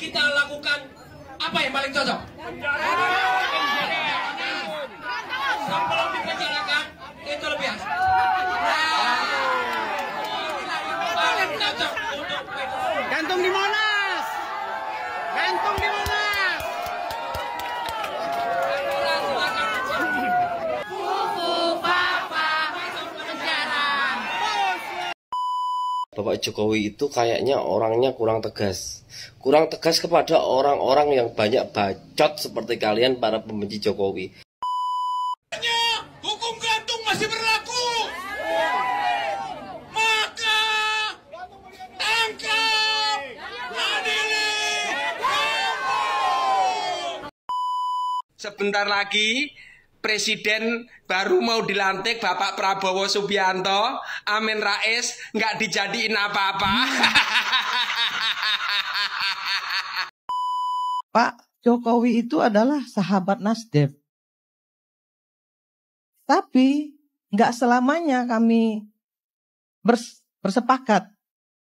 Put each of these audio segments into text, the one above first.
kita lakukan apa yang paling cocok? Penjara. Penjara. Sebelum dipenjarakan itu lebih asik. Nah, Gantung di Monas. Gantung di Monas. Bapak Jokowi itu kayaknya orangnya kurang tegas. Kurang tegas kepada orang-orang yang banyak bacot seperti kalian para pembenci Jokowi. Hukum gantung masih berlaku. Maka tangkap adili. Sebentar lagi presiden baru mau dilantik Bapak Prabowo Subianto, Amin Rais nggak dijadiin apa-apa. Pak Jokowi itu adalah sahabat Nasdem. Tapi nggak selamanya kami bersepakat.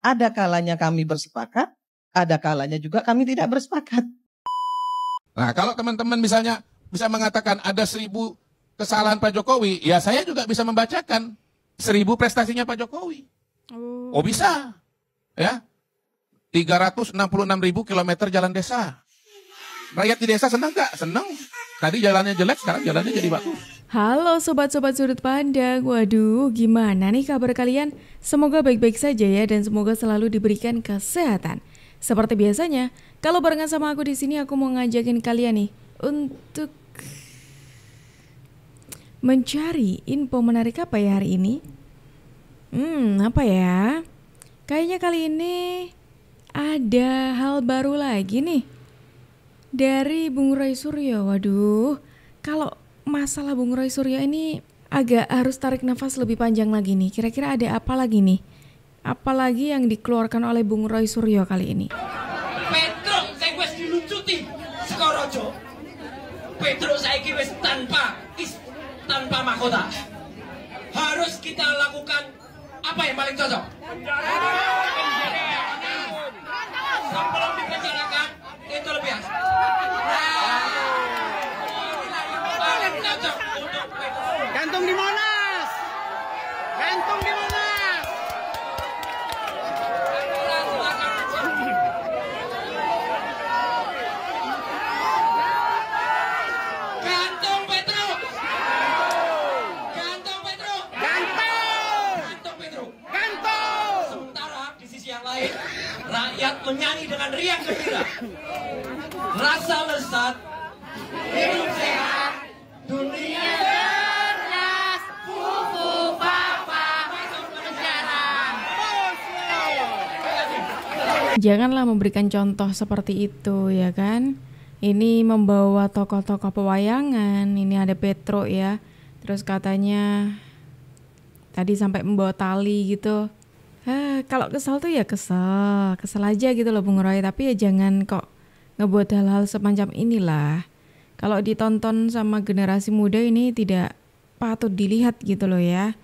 Ada kalanya kami bersepakat, ada kalanya juga kami tidak bersepakat. Nah, kalau teman-teman misalnya bisa mengatakan ada seribu kesalahan Pak Jokowi, ya saya juga bisa membacakan seribu prestasinya Pak Jokowi. Oh, oh bisa. Ya. 366 ribu kilometer jalan desa. Rakyat di desa senang gak? Senang. Tadi jalannya jelek, sekarang jalannya jadi bagus. Halo sobat-sobat sudut pandang. Waduh, gimana nih kabar kalian? Semoga baik-baik saja ya dan semoga selalu diberikan kesehatan. Seperti biasanya, kalau barengan sama aku di sini aku mau ngajakin kalian nih untuk mencari info menarik apa ya hari ini? Hmm, apa ya? Kayaknya kali ini ada hal baru lagi nih. Dari Bung Roy Suryo. Waduh, kalau masalah Bung Roy Suryo ini agak harus tarik nafas lebih panjang lagi nih. Kira-kira ada apa lagi nih? Apalagi yang dikeluarkan oleh Bung Roy Suryo kali ini? Petrus saiki wis tanpa is, tanpa mahkota. Harus kita lakukan apa yang paling cocok? Penjara. Rasa lesat, hidup sehat, dunia beras, buku papa penjara. Janganlah memberikan contoh seperti itu ya kan. Ini membawa tokoh-tokoh pewayangan, ini ada Petro ya. Terus katanya tadi sampai membawa tali gitu Eh, kalau kesal tuh ya kesal, kesal aja gitu loh Bung Roy. Tapi ya jangan kok ngebuat hal-hal semacam inilah. Kalau ditonton sama generasi muda ini tidak patut dilihat gitu loh ya.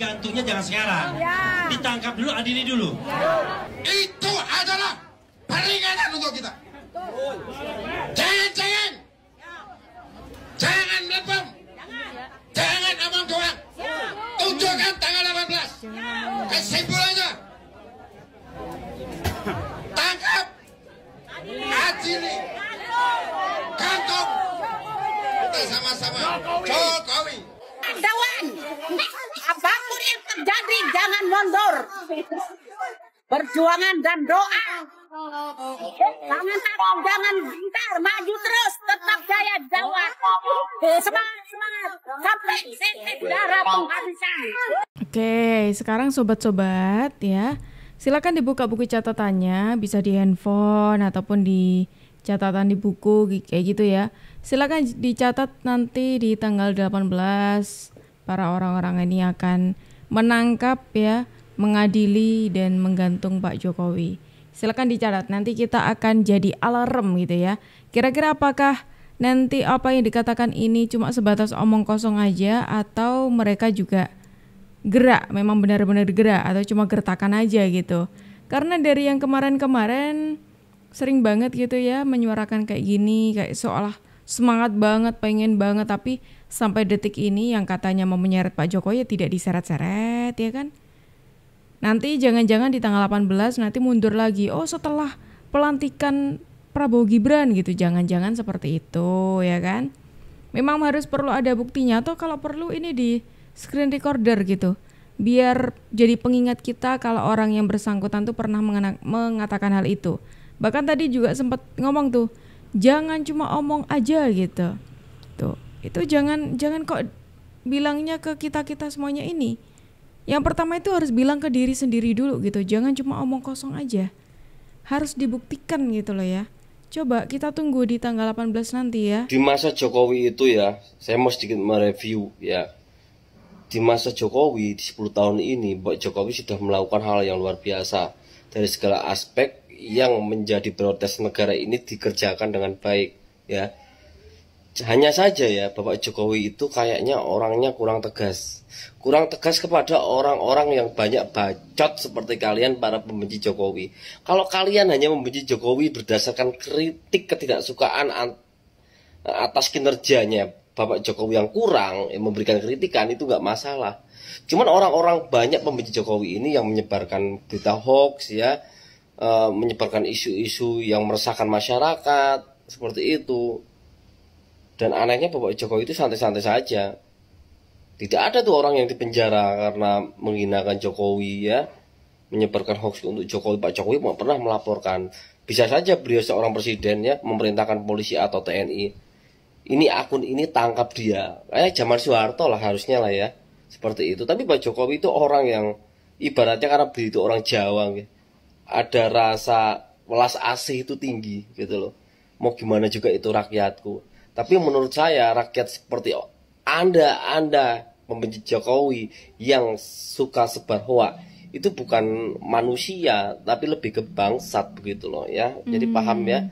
gantungnya jangan sekarang. Ya. Ditangkap dulu, adili dulu. Ya. Itu adalah peringatan untuk kita. Jangan, jangan. Jangan melempem. Jangan. jangan abang doang. Tunjukkan tanggal 18. Kesimpulannya. Tangkap. Adili. Kantong. Kita sama-sama. Jokowi. Jokowi. Dawan terjadi, jangan mundur. Perjuangan dan doa. Jangan takut, jangan gentar, maju terus, tetap jaya Jawa. Semangat, semangat, sampai sisi darah penghabisan. Oke, sekarang sobat-sobat ya, silakan dibuka buku catatannya, bisa di handphone ataupun di catatan di buku kayak gitu ya. Silakan dicatat nanti di tanggal 18 para orang-orang ini akan menangkap ya, mengadili dan menggantung Pak Jokowi. Silakan dicatat. Nanti kita akan jadi alarm gitu ya. Kira-kira apakah nanti apa yang dikatakan ini cuma sebatas omong kosong aja atau mereka juga gerak, memang benar-benar gerak atau cuma gertakan aja gitu. Karena dari yang kemarin-kemarin sering banget gitu ya menyuarakan kayak gini, kayak seolah semangat banget, pengen banget tapi sampai detik ini yang katanya mau menyeret Pak Jokowi ya tidak diseret-seret ya kan. Nanti jangan-jangan di tanggal 18 nanti mundur lagi. Oh setelah pelantikan Prabowo Gibran gitu. Jangan-jangan seperti itu ya kan. Memang harus perlu ada buktinya atau kalau perlu ini di screen recorder gitu. Biar jadi pengingat kita kalau orang yang bersangkutan tuh pernah mengatakan hal itu. Bahkan tadi juga sempat ngomong tuh, jangan cuma omong aja gitu. Tuh itu jangan jangan kok bilangnya ke kita kita semuanya ini yang pertama itu harus bilang ke diri sendiri dulu gitu jangan cuma omong kosong aja harus dibuktikan gitu loh ya coba kita tunggu di tanggal 18 nanti ya di masa Jokowi itu ya saya mau sedikit mereview ya di masa Jokowi di 10 tahun ini Pak Jokowi sudah melakukan hal yang luar biasa dari segala aspek yang menjadi prioritas negara ini dikerjakan dengan baik ya hanya saja ya Bapak Jokowi itu kayaknya orangnya kurang tegas kurang tegas kepada orang-orang yang banyak bacot seperti kalian para pembenci Jokowi kalau kalian hanya membenci Jokowi berdasarkan kritik ketidaksukaan atas kinerjanya Bapak Jokowi yang kurang yang memberikan kritikan itu nggak masalah cuman orang-orang banyak pembenci Jokowi ini yang menyebarkan berita hoax ya eh, menyebarkan isu-isu yang meresahkan masyarakat seperti itu dan anehnya Bapak Jokowi itu santai-santai saja. Tidak ada tuh orang yang dipenjara karena menghinakan Jokowi ya, menyebarkan hoax untuk Jokowi. Pak Jokowi pernah melaporkan. Bisa saja beliau seorang presiden ya memerintahkan polisi atau TNI. Ini akun ini tangkap dia. Kayak eh, zaman Soeharto lah harusnya lah ya. Seperti itu. Tapi Pak Jokowi itu orang yang ibaratnya karena beliau itu orang Jawa gitu. Ada rasa welas asih itu tinggi gitu loh. Mau gimana juga itu rakyatku tapi menurut saya rakyat seperti Anda, Anda membenci Jokowi yang suka sebar hoak itu bukan manusia tapi lebih ke bangsat begitu loh ya. Jadi hmm. paham ya.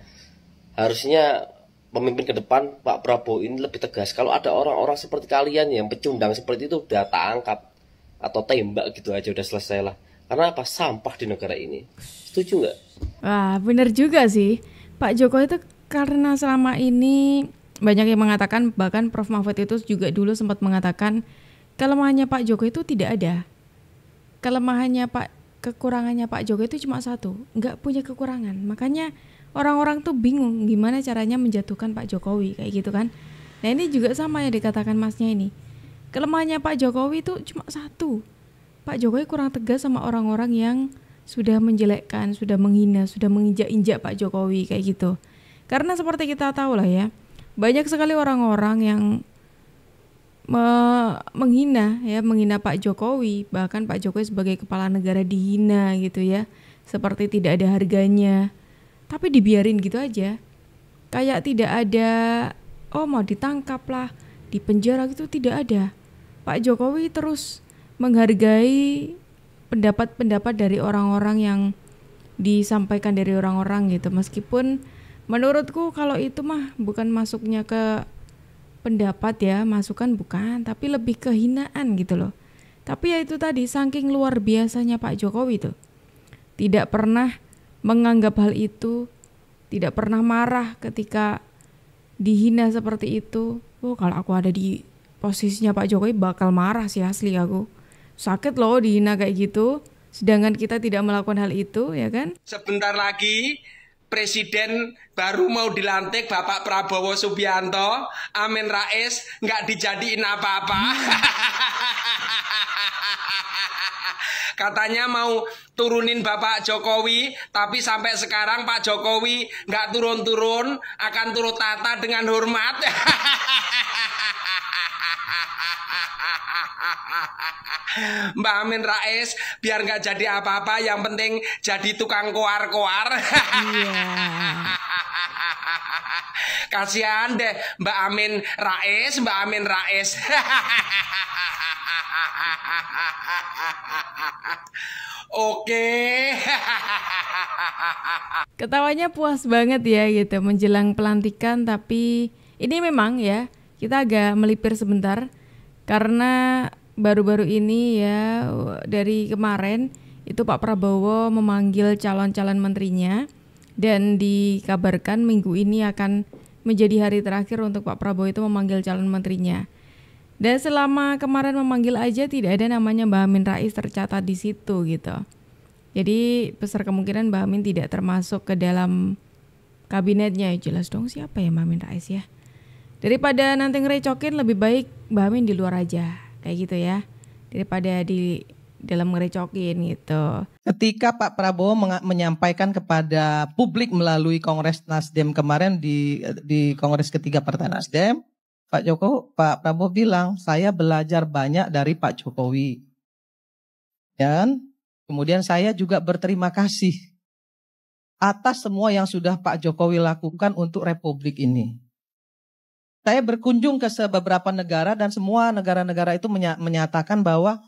Harusnya pemimpin ke depan Pak Prabowo ini lebih tegas. Kalau ada orang-orang seperti kalian yang pecundang seperti itu udah tangkap atau tembak gitu aja udah selesai lah. Karena apa? Sampah di negara ini. Setuju nggak? Wah, benar juga sih. Pak Jokowi itu karena selama ini banyak yang mengatakan bahkan Prof Mahfud itu juga dulu sempat mengatakan kelemahannya Pak jokowi itu tidak ada. Kelemahannya Pak kekurangannya Pak jokowi itu cuma satu, nggak punya kekurangan. Makanya orang-orang tuh bingung gimana caranya menjatuhkan Pak Jokowi kayak gitu kan. Nah ini juga sama yang dikatakan masnya ini. Kelemahannya Pak Jokowi itu cuma satu. Pak Jokowi kurang tegas sama orang-orang yang sudah menjelekkan, sudah menghina, sudah menginjak-injak Pak Jokowi kayak gitu. Karena seperti kita tahu lah ya, banyak sekali orang-orang yang me menghina ya menghina Pak Jokowi bahkan Pak Jokowi sebagai kepala negara dihina gitu ya seperti tidak ada harganya tapi dibiarin gitu aja kayak tidak ada oh mau ditangkap lah di penjara gitu tidak ada Pak Jokowi terus menghargai pendapat-pendapat dari orang-orang yang disampaikan dari orang-orang gitu meskipun menurutku kalau itu mah bukan masuknya ke pendapat ya masukan bukan tapi lebih kehinaan gitu loh tapi ya itu tadi saking luar biasanya Pak Jokowi tuh tidak pernah menganggap hal itu tidak pernah marah ketika dihina seperti itu oh kalau aku ada di posisinya Pak Jokowi bakal marah sih asli aku sakit loh dihina kayak gitu sedangkan kita tidak melakukan hal itu ya kan sebentar lagi presiden baru mau dilantik Bapak Prabowo Subianto, Amin Rais nggak dijadiin apa-apa. Katanya mau turunin Bapak Jokowi, tapi sampai sekarang Pak Jokowi nggak turun-turun, akan turut tata dengan hormat. Mbak Amin Rais biar nggak jadi apa-apa yang penting jadi tukang koar-koar. Iya. Kasihan deh Mbak Amin Rais, Mbak Amin Rais. Oke. Ketawanya puas banget ya gitu menjelang pelantikan tapi ini memang ya kita agak melipir sebentar karena baru-baru ini ya dari kemarin itu Pak Prabowo memanggil calon-calon menterinya dan dikabarkan minggu ini akan menjadi hari terakhir untuk Pak Prabowo itu memanggil calon menterinya. Dan selama kemarin memanggil aja tidak ada namanya Mbak Amin Rais tercatat di situ gitu. Jadi besar kemungkinan Mbak Amin tidak termasuk ke dalam kabinetnya. Jelas dong siapa ya Mbak Amin Rais ya? Daripada nanti ngerecokin lebih baik bahamin di luar aja kayak gitu ya. Daripada di dalam ngerecokin gitu. Ketika Pak Prabowo menyampaikan kepada publik melalui Kongres Nasdem kemarin di di Kongres ketiga Partai Nasdem, Pak Joko, Pak Prabowo bilang saya belajar banyak dari Pak Jokowi. Dan kemudian saya juga berterima kasih atas semua yang sudah Pak Jokowi lakukan untuk Republik ini saya berkunjung ke beberapa negara dan semua negara-negara itu menyatakan bahwa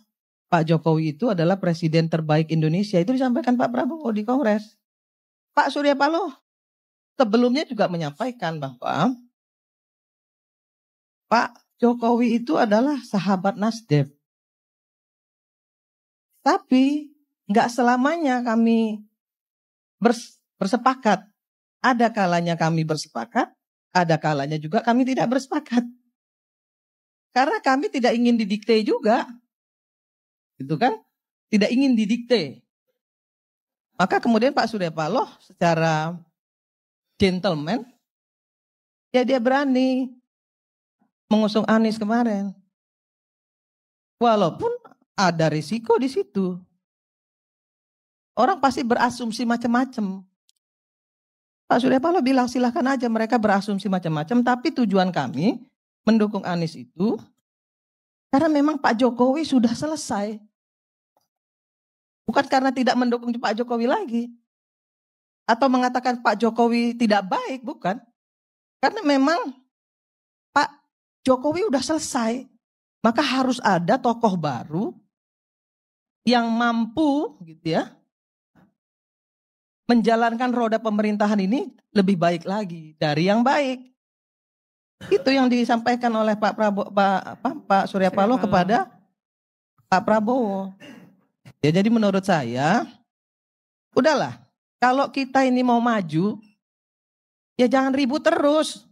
Pak Jokowi itu adalah presiden terbaik Indonesia. Itu disampaikan Pak Prabowo di Kongres. Pak Surya Paloh sebelumnya juga menyampaikan bahwa Pak Jokowi itu adalah sahabat Nasdem. Tapi nggak selamanya kami bersepakat. Ada kalanya kami bersepakat, ada kalanya juga kami tidak bersepakat. Karena kami tidak ingin didikte juga. Gitu kan? Tidak ingin didikte. Maka kemudian Pak Surya Paloh secara gentleman, ya dia berani mengusung Anies kemarin. Walaupun ada risiko di situ. Orang pasti berasumsi macam-macam. Pak Surya Paloh bilang silahkan aja mereka berasumsi macam-macam, tapi tujuan kami mendukung Anies itu karena memang Pak Jokowi sudah selesai. Bukan karena tidak mendukung Pak Jokowi lagi. Atau mengatakan Pak Jokowi tidak baik, bukan. Karena memang Pak Jokowi sudah selesai. Maka harus ada tokoh baru yang mampu gitu ya menjalankan roda pemerintahan ini lebih baik lagi dari yang baik. Itu yang disampaikan oleh Pak Prabowo Pak apa, Pak Surya Paloh kepada Pak Prabowo. Ya jadi menurut saya udahlah kalau kita ini mau maju ya jangan ribut terus.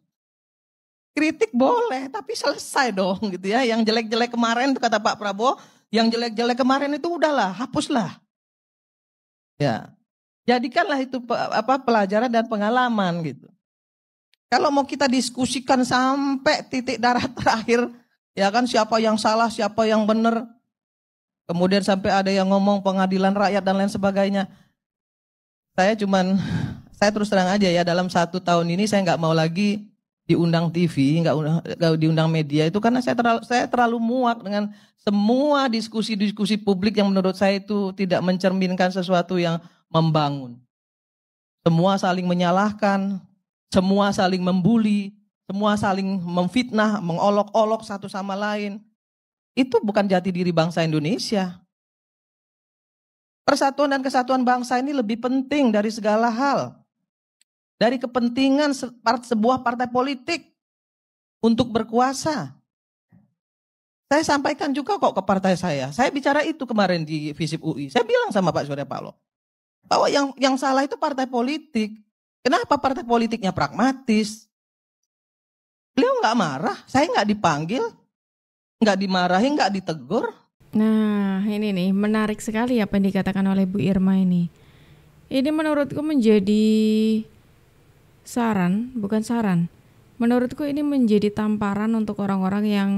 Kritik boleh tapi selesai dong gitu ya. Yang jelek-jelek kemarin itu kata Pak Prabowo, yang jelek-jelek kemarin itu udahlah hapuslah. Ya, Jadikanlah itu apa pelajaran dan pengalaman gitu. Kalau mau kita diskusikan sampai titik darah terakhir, ya kan siapa yang salah, siapa yang benar. Kemudian sampai ada yang ngomong pengadilan rakyat dan lain sebagainya. Saya cuman, saya terus terang aja ya dalam satu tahun ini saya nggak mau lagi diundang TV, nggak undang, diundang media itu karena saya terlalu, saya terlalu muak dengan semua diskusi-diskusi publik yang menurut saya itu tidak mencerminkan sesuatu yang membangun. Semua saling menyalahkan, semua saling membuli, semua saling memfitnah, mengolok-olok satu sama lain. Itu bukan jati diri bangsa Indonesia. Persatuan dan kesatuan bangsa ini lebih penting dari segala hal. Dari kepentingan sebuah partai politik untuk berkuasa. Saya sampaikan juga kok ke partai saya. Saya bicara itu kemarin di Visip UI. Saya bilang sama Pak Surya Paloh bahwa yang yang salah itu partai politik. Kenapa partai politiknya pragmatis? Beliau nggak marah, saya nggak dipanggil, nggak dimarahi, nggak ditegur. Nah, ini nih menarik sekali apa yang dikatakan oleh Bu Irma ini. Ini menurutku menjadi saran, bukan saran. Menurutku ini menjadi tamparan untuk orang-orang yang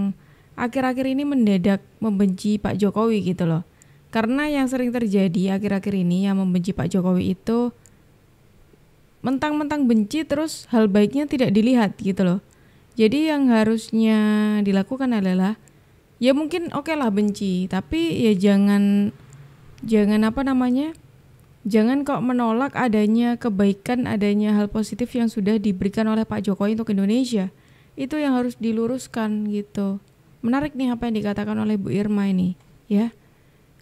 akhir-akhir ini mendadak membenci Pak Jokowi gitu loh. Karena yang sering terjadi akhir-akhir ini yang membenci Pak Jokowi itu mentang-mentang benci terus hal baiknya tidak dilihat gitu loh. Jadi yang harusnya dilakukan adalah ya mungkin oke okay lah benci, tapi ya jangan jangan apa namanya? Jangan kok menolak adanya kebaikan, adanya hal positif yang sudah diberikan oleh Pak Jokowi untuk Indonesia. Itu yang harus diluruskan gitu. Menarik nih apa yang dikatakan oleh Bu Irma ini, ya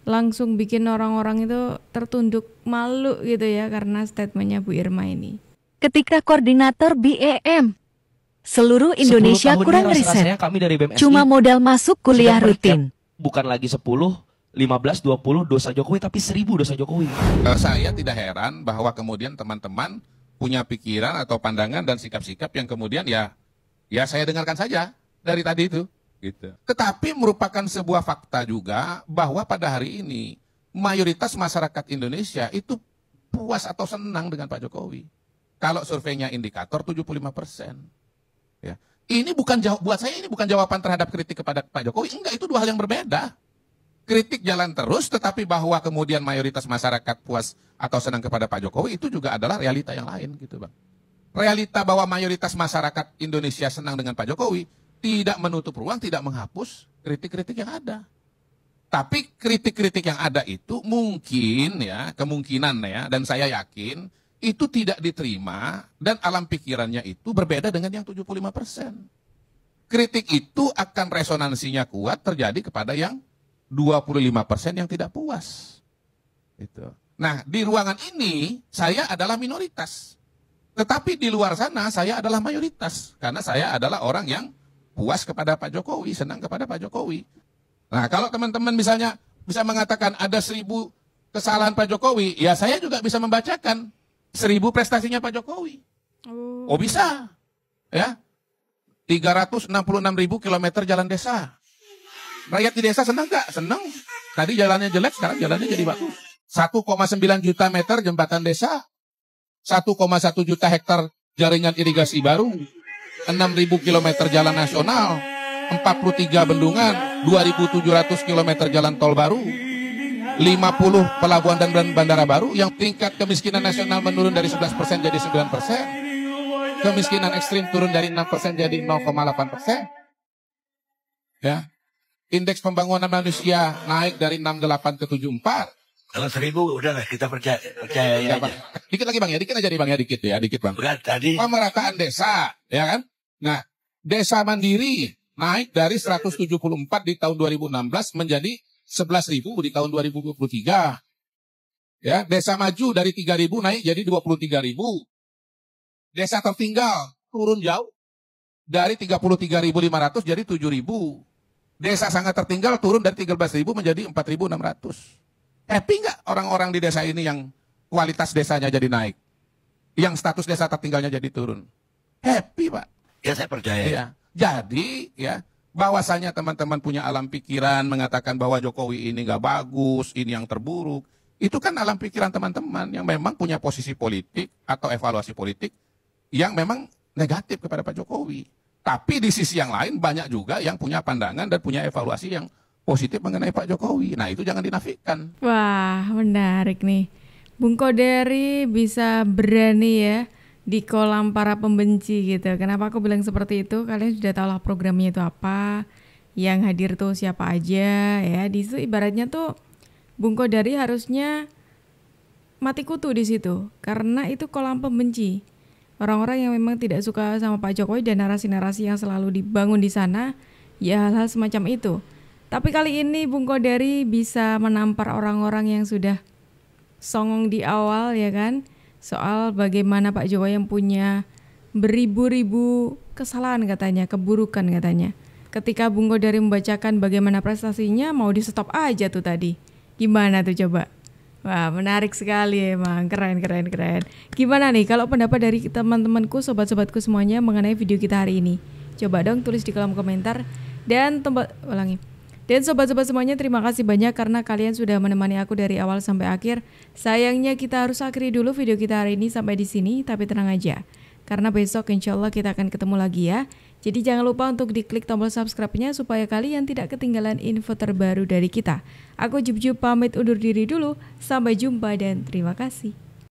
langsung bikin orang-orang itu tertunduk malu gitu ya karena statementnya Bu Irma ini. Ketika koordinator BEM seluruh Indonesia kurang riset. Kami dari BMSI Cuma modal masuk kuliah rutin. Bukan lagi 10, 15, 20 dosa Jokowi tapi 1000 dosa Jokowi. Eh, saya tidak heran bahwa kemudian teman-teman punya pikiran atau pandangan dan sikap-sikap yang kemudian ya ya saya dengarkan saja dari tadi itu. Gitu. Tetapi merupakan sebuah fakta juga bahwa pada hari ini mayoritas masyarakat Indonesia itu puas atau senang dengan Pak Jokowi. Kalau surveinya indikator 75 persen. Ya. Ini bukan jawab buat saya ini bukan jawaban terhadap kritik kepada Pak Jokowi. Enggak, itu dua hal yang berbeda kritik jalan terus, tetapi bahwa kemudian mayoritas masyarakat puas atau senang kepada Pak Jokowi itu juga adalah realita yang lain gitu bang. Realita bahwa mayoritas masyarakat Indonesia senang dengan Pak Jokowi tidak menutup ruang, tidak menghapus kritik-kritik yang ada. Tapi kritik-kritik yang ada itu mungkin ya, kemungkinan ya, dan saya yakin itu tidak diterima dan alam pikirannya itu berbeda dengan yang 75%. persen. Kritik itu akan resonansinya kuat terjadi kepada yang 25% persen yang tidak puas. Itu. Nah, di ruangan ini saya adalah minoritas. Tetapi di luar sana saya adalah mayoritas karena saya adalah orang yang puas kepada Pak Jokowi, senang kepada Pak Jokowi. Nah, kalau teman-teman misalnya bisa mengatakan ada seribu kesalahan Pak Jokowi, ya saya juga bisa membacakan seribu prestasinya Pak Jokowi. Oh, oh bisa. Ya. 366 ribu kilometer jalan desa. Rakyat di desa senang gak? Senang. Tadi jalannya jelek, sekarang jalannya jadi bagus. 1,9 juta meter jembatan desa. 1,1 juta hektar jaringan irigasi baru. 6.000 km jalan nasional, 43 bendungan, 2.700 km jalan tol baru, 50 pelabuhan dan bandara baru yang tingkat kemiskinan nasional menurun dari 11% jadi 9%. Kemiskinan ekstrim turun dari 6% jadi 0,8%. Ya. Indeks pembangunan manusia naik dari 68 ke 74. Kalau seribu udahlah kita percaya percaya ya. Aja. Dikit lagi bang ya, dikit aja nih bang ya, dikit ya, dikit bang. Bukan tadi. Pemerataan desa, ya kan? Nah, desa mandiri naik dari 174 di tahun 2016 menjadi 11.000 di tahun 2023. Ya, desa maju dari 3.000 naik jadi 23.000. Desa tertinggal turun jauh dari 33.500 jadi 7.000. Desa sangat tertinggal turun dari 13.000 menjadi 4.600. Happy nggak orang-orang di desa ini yang kualitas desanya jadi naik? Yang status desa tertinggalnya jadi turun? Happy, Pak. Ya, saya percaya. Ya. Jadi, ya, bahwasanya teman-teman punya alam pikiran mengatakan bahwa Jokowi ini nggak bagus, ini yang terburuk. Itu kan alam pikiran teman-teman yang memang punya posisi politik atau evaluasi politik yang memang negatif kepada Pak Jokowi. Tapi di sisi yang lain banyak juga yang punya pandangan dan punya evaluasi yang positif mengenai Pak Jokowi. Nah itu jangan dinafikan. Wah menarik nih. Bung Koderi bisa berani ya di kolam para pembenci gitu. Kenapa aku bilang seperti itu? Kalian sudah tahu lah programnya itu apa, yang hadir tuh siapa aja ya. Di situ ibaratnya tuh Bung Koderi harusnya mati kutu di situ karena itu kolam pembenci. Orang-orang yang memang tidak suka sama Pak Jokowi dan narasi-narasi yang selalu dibangun di sana ya hal-hal semacam itu. Tapi kali ini Bung Kodari bisa menampar orang-orang yang sudah songong di awal ya kan soal bagaimana Pak Jokowi yang punya beribu-ribu kesalahan katanya, keburukan katanya. Ketika Bung Kodari membacakan bagaimana prestasinya mau di stop aja tuh tadi. Gimana tuh coba? Wah menarik sekali emang, keren keren keren. Gimana nih kalau pendapat dari teman-temanku, sobat-sobatku semuanya mengenai video kita hari ini? Coba dong tulis di kolom komentar dan tempat ulangi dan sobat-sobat semuanya terima kasih banyak karena kalian sudah menemani aku dari awal sampai akhir. Sayangnya kita harus akhiri dulu video kita hari ini sampai di sini, tapi tenang aja. Karena besok insya Allah kita akan ketemu lagi ya. Jadi jangan lupa untuk diklik tombol subscribe-nya supaya kalian tidak ketinggalan info terbaru dari kita. Aku Jub Jub pamit undur diri dulu, sampai jumpa dan terima kasih.